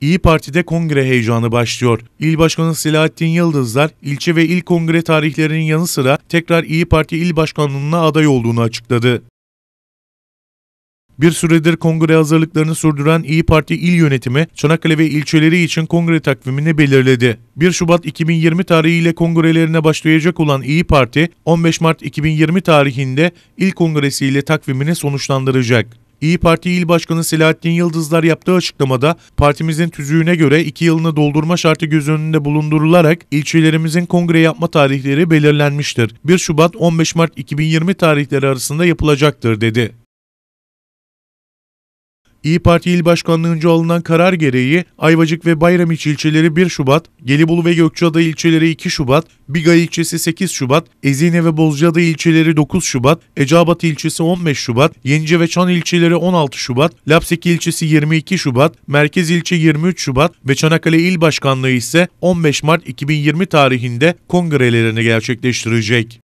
İyi Parti'de kongre heyecanı başlıyor. İl Başkanı Selahattin Yıldızlar, ilçe ve il kongre tarihlerinin yanı sıra tekrar İyi Parti il başkanlığına aday olduğunu açıkladı. Bir süredir kongre hazırlıklarını sürdüren İyi Parti il yönetimi Çanakkale ve ilçeleri için kongre takvimini belirledi. 1 Şubat 2020 tarihiyle kongrelerine başlayacak olan İyi Parti 15 Mart 2020 tarihinde il kongresiyle takvimini sonuçlandıracak. İyi Parti İl Başkanı Selahattin Yıldızlar yaptığı açıklamada partimizin tüzüğüne göre iki yılını doldurma şartı göz önünde bulundurularak ilçelerimizin kongre yapma tarihleri belirlenmiştir. 1 Şubat 15 Mart 2020 tarihleri arasında yapılacaktır dedi. İyi Parti İl Başkanlığı'nca alınan karar gereği Ayvacık ve Bayramiç ilçeleri 1 Şubat, Gelibolu ve Gökçeada ilçeleri 2 Şubat, Biga ilçesi 8 Şubat, Ezine ve Bozcaada ilçeleri 9 Şubat, Eceabat ilçesi 15 Şubat, Yenice ve Çan ilçeleri 16 Şubat, Lapseki ilçesi 22 Şubat, Merkez ilçe 23 Şubat ve Çanakkale İl Başkanlığı ise 15 Mart 2020 tarihinde kongrelerini gerçekleştirecek.